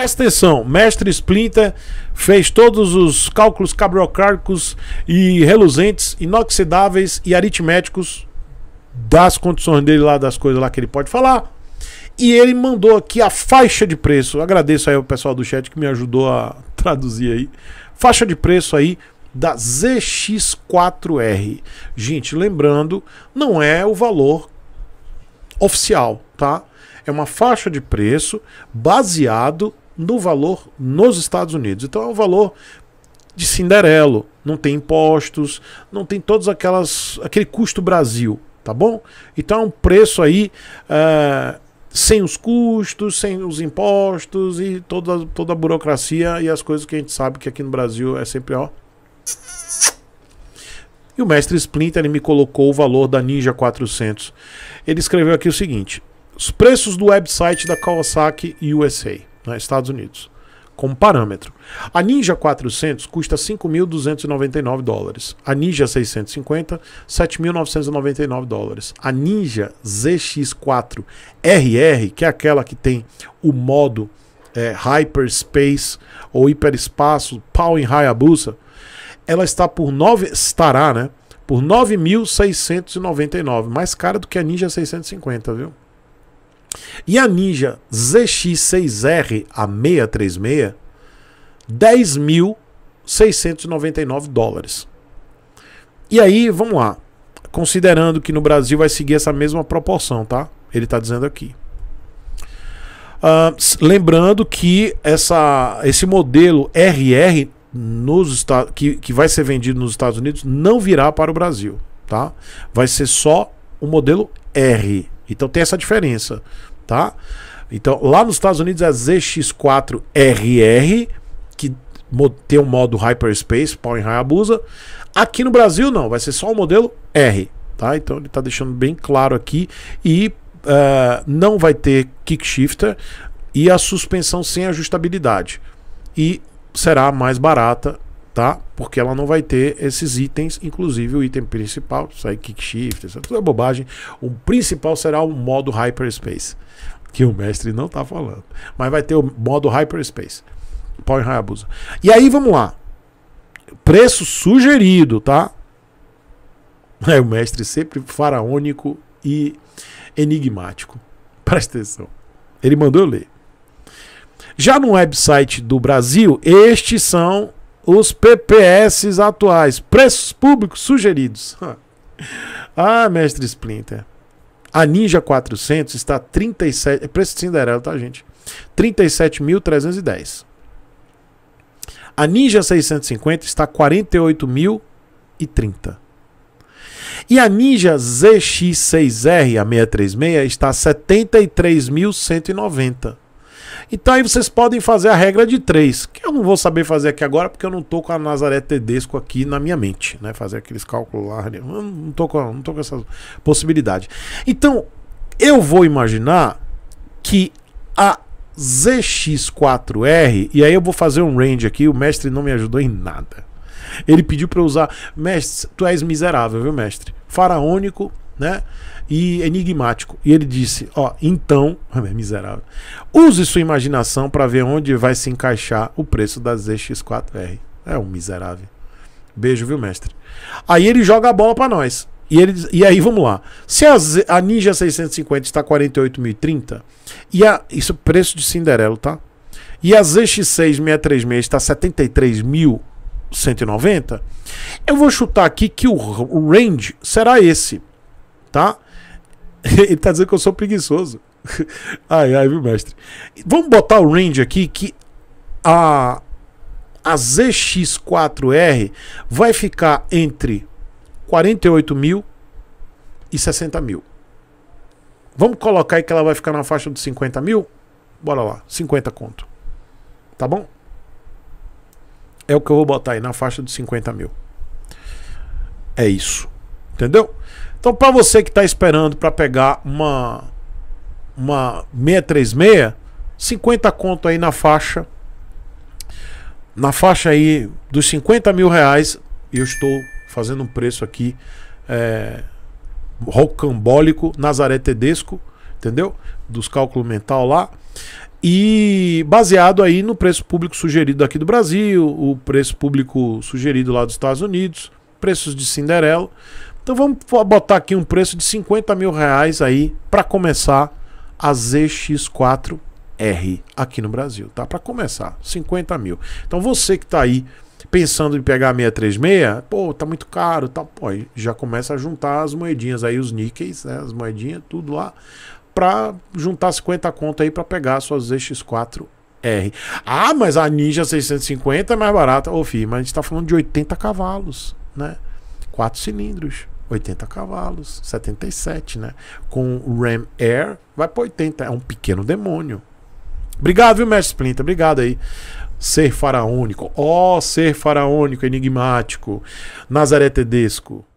Presta atenção, mestre Splinter fez todos os cálculos cabriocáricos e reluzentes, inoxidáveis e aritméticos das condições dele lá, das coisas lá que ele pode falar. E ele mandou aqui a faixa de preço. agradeço aí o pessoal do chat que me ajudou a traduzir aí. Faixa de preço aí da ZX4R. Gente, lembrando, não é o valor oficial, tá? É uma faixa de preço baseado no valor nos Estados Unidos. Então é um valor de Cinderelo, não tem impostos, não tem todos aquelas aquele custo Brasil, tá bom? Então é um preço aí eh, sem os custos, sem os impostos e toda toda a burocracia e as coisas que a gente sabe que aqui no Brasil é sempre ó. E o mestre Splinter ele me colocou o valor da Ninja 400. Ele escreveu aqui o seguinte: os preços do website da Kawasaki USA né, Estados Unidos, como parâmetro. A Ninja 400 custa 5.299 dólares, a Ninja 650, 7.999 dólares. A Ninja ZX4 RR, que é aquela que tem o modo é, Hyperspace ou Hiperespaço, Pau em Hayabusa, ela está por 9, estará, né? Por 9.699, mais cara do que a Ninja 650, viu? E a Ninja ZX6R, a 636, 10.699 dólares. E aí, vamos lá. Considerando que no Brasil vai seguir essa mesma proporção, tá? Ele está dizendo aqui. Uh, lembrando que essa, esse modelo RR nos que, que vai ser vendido nos Estados Unidos não virá para o Brasil, tá? Vai ser só o modelo R, então tem essa diferença, tá? Então, lá nos Estados Unidos é ZX4RR, que tem um modo Hyperspace, Power Hayabusa. Aqui no Brasil não, vai ser só o modelo R, tá? Então ele está deixando bem claro aqui e uh, não vai ter kick shifter e a suspensão sem ajustabilidade. E será mais barata tá? Porque ela não vai ter esses itens, inclusive o item principal, isso aí, kick shift, isso é tudo é bobagem. O principal será o modo hyperspace, que o mestre não tá falando, mas vai ter o modo hyperspace. Power Hayabusa. E aí vamos lá. Preço sugerido, tá? É o mestre sempre faraônico e enigmático. Presta atenção. Ele mandou eu ler. Já no website do Brasil, estes são os PPS atuais, preços públicos sugeridos. ah, mestre Splinter. A Ninja 400 está 37, é preço de Cinderela, tá, gente? 37.310. A Ninja 650 está 48.030. E a Ninja ZX6R, a 636, está 73.190. Então aí vocês podem fazer a regra de três, que eu não vou saber fazer aqui agora, porque eu não tô com a Nazaré Tedesco aqui na minha mente, né? Fazer aqueles cálculos lá, eu não tô com, não tô com essa possibilidade. Então, eu vou imaginar que a ZX4R, e aí eu vou fazer um range aqui, o mestre não me ajudou em nada. Ele pediu para usar, mestre, tu és miserável, viu, mestre? Faraônico né? E enigmático. E ele disse: Ó, então, é miserável, use sua imaginação para ver onde vai se encaixar o preço da ZX4R. É um miserável. Beijo, viu, mestre? Aí ele joga a bola para nós. E, ele, e aí, vamos lá. Se a, a Ninja 650 está 48.030, e a, isso preço de Cinderelo, tá? E a ZX6636 está 73.190, eu vou chutar aqui que o range será esse tá? Ele tá dizendo que eu sou preguiçoso. Ai, ai, viu, mestre? Vamos botar o range aqui que a, a ZX4R vai ficar entre 48 mil e 60 mil. Vamos colocar aí que ela vai ficar na faixa dos 50 mil? Bora lá, 50 conto. Tá bom? É o que eu vou botar aí na faixa dos 50 mil. É isso. Entendeu? Então, para você que está esperando para pegar uma uma 636, 50 conto aí na faixa. Na faixa aí dos 50 mil reais, eu estou fazendo um preço aqui é, rocambólico, Nazaré Tedesco, entendeu? Dos cálculo mental lá. E baseado aí no preço público sugerido aqui do Brasil, o preço público sugerido lá dos Estados Unidos, preços de Cinderela. Então vamos botar aqui um preço de 50 mil reais aí para começar a ZX4R aqui no Brasil, tá? Para começar, 50 mil. Então você que está aí pensando em pegar a 636, pô, tá muito caro, tá, pô, já começa a juntar as moedinhas aí, os níqueis, né, as moedinhas, tudo lá, para juntar 50 conto aí para pegar a sua ZX4 R. Ah, mas a Ninja 650 é mais barata. Ô, filho, mas a gente tá falando de 80 cavalos, né? Quatro cilindros. 80 cavalos, 77, né? Com Ram Air, vai para 80. É um pequeno demônio. Obrigado, viu, Mestre Splinter? Obrigado aí. Ser faraônico. Ó, oh, ser faraônico, enigmático. Nazaré Tedesco.